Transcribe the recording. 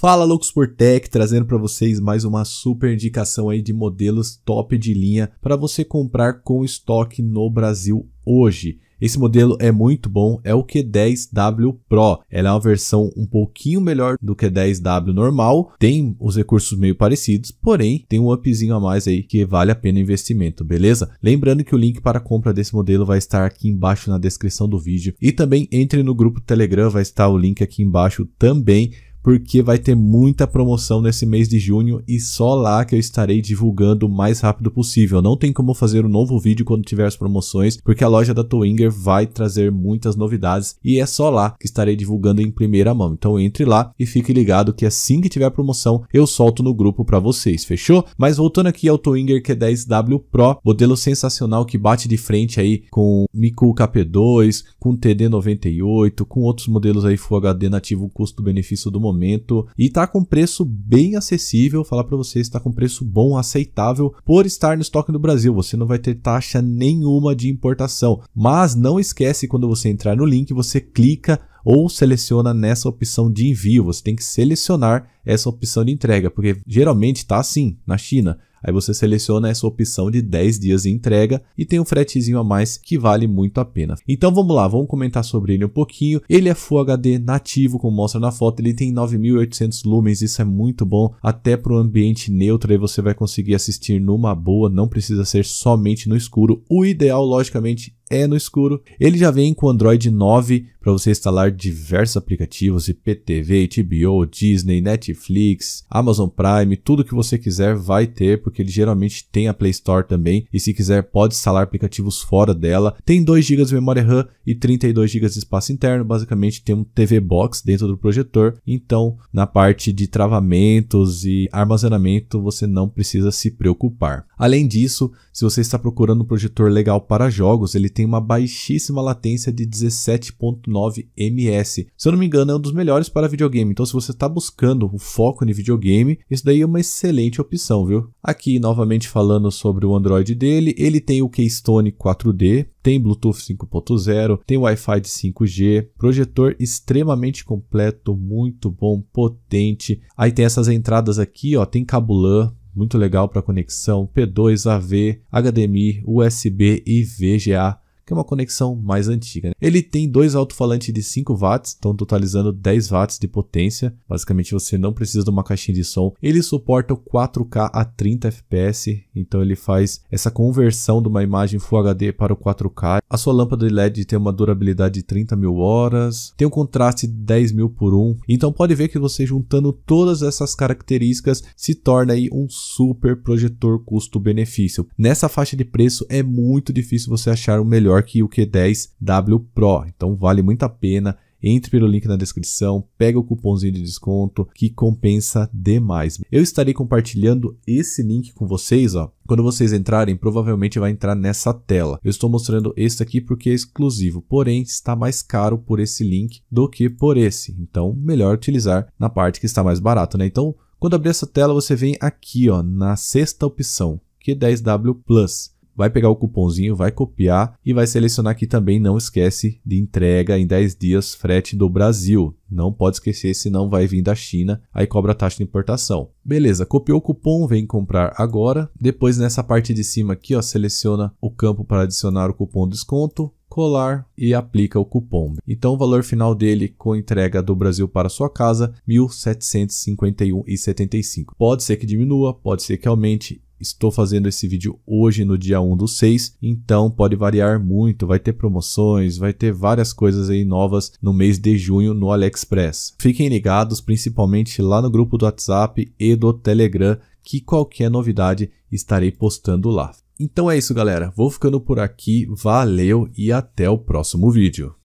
Fala loucos por Tech, trazendo para vocês mais uma super indicação aí de modelos top de linha para você comprar com estoque no Brasil hoje. Esse modelo é muito bom, é o Q10W Pro. Ela é uma versão um pouquinho melhor do Q10W normal, tem os recursos meio parecidos, porém tem um upzinho a mais aí que vale a pena o investimento, beleza? Lembrando que o link para compra desse modelo vai estar aqui embaixo na descrição do vídeo e também entre no grupo Telegram, vai estar o link aqui embaixo também porque vai ter muita promoção nesse mês de junho e só lá que eu estarei divulgando o mais rápido possível. Não tem como fazer um novo vídeo quando tiver as promoções, porque a loja da Twinger vai trazer muitas novidades e é só lá que estarei divulgando em primeira mão. Então entre lá e fique ligado que assim que tiver promoção eu solto no grupo para vocês, fechou? Mas voltando aqui ao Twinger Q10W Pro, modelo sensacional que bate de frente aí com Miku KP2, com TD98, com outros modelos aí Full HD nativo custo-benefício do momento e tá com preço bem acessível, falar para vocês, está com preço bom, aceitável por estar no estoque do Brasil. Você não vai ter taxa nenhuma de importação. Mas não esquece quando você entrar no link, você clica ou seleciona nessa opção de envio. Você tem que selecionar essa opção de entrega, porque geralmente está assim na China. Aí você seleciona essa opção de 10 dias de entrega e tem um fretezinho a mais que vale muito a pena. Então vamos lá, vamos comentar sobre ele um pouquinho. Ele é Full HD nativo, como mostra na foto, ele tem 9800 lumens, isso é muito bom, até para o ambiente neutro aí você vai conseguir assistir numa boa, não precisa ser somente no escuro. O ideal, logicamente, é no escuro. Ele já vem com Android 9 para você instalar diversos aplicativos, IPTV, HBO, Disney, Netflix, Netflix, Amazon Prime, tudo que você quiser vai ter, porque ele geralmente tem a Play Store também. E se quiser, pode instalar aplicativos fora dela. Tem 2 GB de memória RAM e 32 GB de espaço interno. Basicamente, tem um TV Box dentro do projetor. Então, na parte de travamentos e armazenamento, você não precisa se preocupar. Além disso, se você está procurando um projetor legal para jogos, ele tem uma baixíssima latência de 17,9 ms. Se eu não me engano, é um dos melhores para videogame. Então, se você está buscando um com foco no videogame, isso daí é uma excelente opção, viu? Aqui, novamente falando sobre o Android dele, ele tem o Keystone 4D, tem Bluetooth 5.0, tem Wi-Fi de 5G, projetor extremamente completo, muito bom, potente. Aí tem essas entradas aqui, ó, tem cabo LAN, muito legal para conexão, P2, AV, HDMI, USB e VGA que é uma conexão mais antiga. Né? Ele tem dois alto-falantes de 5 watts, então totalizando 10 watts de potência. Basicamente você não precisa de uma caixinha de som. Ele suporta o 4K a 30 fps, então ele faz essa conversão de uma imagem Full HD para o 4K. A sua lâmpada de LED tem uma durabilidade de 30 mil horas, tem um contraste de 10 mil por 1. Então pode ver que você juntando todas essas características se torna aí um super projetor custo-benefício. Nessa faixa de preço é muito difícil você achar o melhor que o Q10W Pro. Então vale muito a pena entre pelo link na descrição, pega o cupomzinho de desconto que compensa demais. Eu estarei compartilhando esse link com vocês, ó. Quando vocês entrarem, provavelmente vai entrar nessa tela. Eu estou mostrando esse aqui porque é exclusivo, porém está mais caro por esse link do que por esse. Então, melhor utilizar na parte que está mais barato, né? Então, quando abrir essa tela, você vem aqui, ó, na sexta opção, Q10W Plus vai pegar o cupomzinho, vai copiar e vai selecionar aqui também, não esquece de entrega em 10 dias frete do Brasil. Não pode esquecer, senão vai vir da China, aí cobra a taxa de importação. Beleza, copiou o cupom, vem comprar agora. Depois nessa parte de cima aqui, ó, seleciona o campo para adicionar o cupom desconto, colar e aplica o cupom. Então o valor final dele com entrega do Brasil para sua casa, R$ 1.751,75. Pode ser que diminua, pode ser que aumente, Estou fazendo esse vídeo hoje no dia 1 do 6, então pode variar muito, vai ter promoções, vai ter várias coisas aí novas no mês de junho no AliExpress. Fiquem ligados principalmente lá no grupo do WhatsApp e do Telegram, que qualquer novidade estarei postando lá. Então é isso galera, vou ficando por aqui, valeu e até o próximo vídeo.